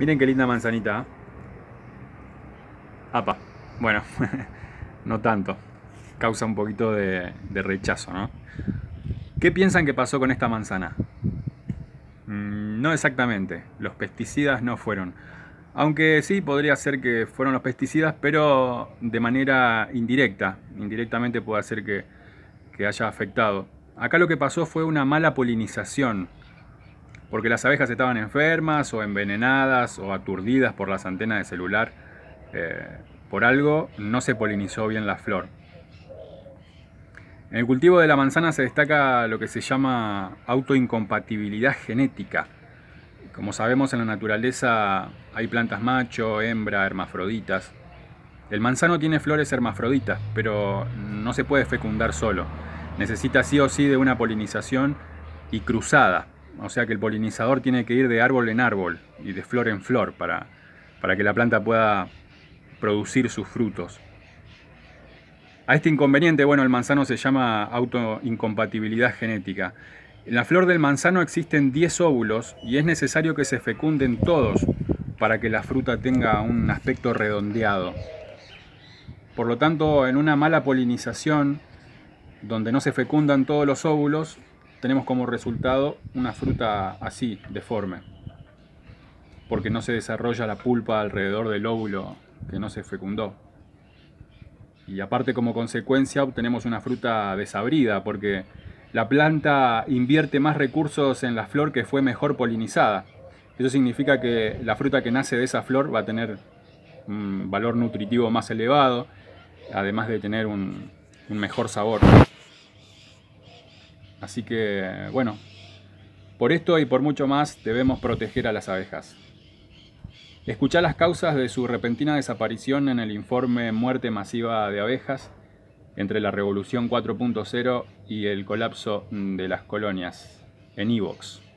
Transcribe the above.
Miren qué linda manzanita. ¿eh? Apa. Bueno, no tanto. Causa un poquito de, rechazo, ¿no? ¿Qué piensan que pasó con esta manzana? Mm, no exactamente. Los pesticidas no fueron. Aunque sí, podría ser que fueron los pesticidas, pero de manera indirecta. Indirectamente puede ser que, que haya afectado. Acá lo que pasó fue una mala polinización porque las abejas estaban enfermas o envenenadas o aturdidas por las antenas de celular. Eh, por algo no se polinizó bien la flor. En el cultivo de la manzana se destaca lo que se llama autoincompatibilidad genética. Como sabemos en la naturaleza hay plantas macho, hembra, hermafroditas. El manzano tiene flores hermafroditas, pero no se puede fecundar solo. Necesita sí o sí de una polinización y cruzada. O sea que el polinizador tiene que ir de árbol en árbol y de flor en flor para, para que la planta pueda producir sus frutos. A este inconveniente, bueno, el manzano se llama autoincompatibilidad genética. En la flor del manzano existen 10 óvulos y es necesario que se fecunden todos para que la fruta tenga un aspecto redondeado. Por lo tanto, en una mala polinización, donde no se fecundan todos los óvulos, tenemos como resultado una fruta así, deforme, porque no se desarrolla la pulpa alrededor del óvulo que no se fecundó. Y aparte como consecuencia obtenemos una fruta desabrida, porque la planta invierte más recursos en la flor que fue mejor polinizada. Eso significa que la fruta que nace de esa flor va a tener un valor nutritivo más elevado, además de tener un, un mejor sabor. Así que, bueno, por esto y por mucho más debemos proteger a las abejas. Escucha las causas de su repentina desaparición en el informe Muerte Masiva de Abejas entre la Revolución 4.0 y el colapso de las colonias en Evox.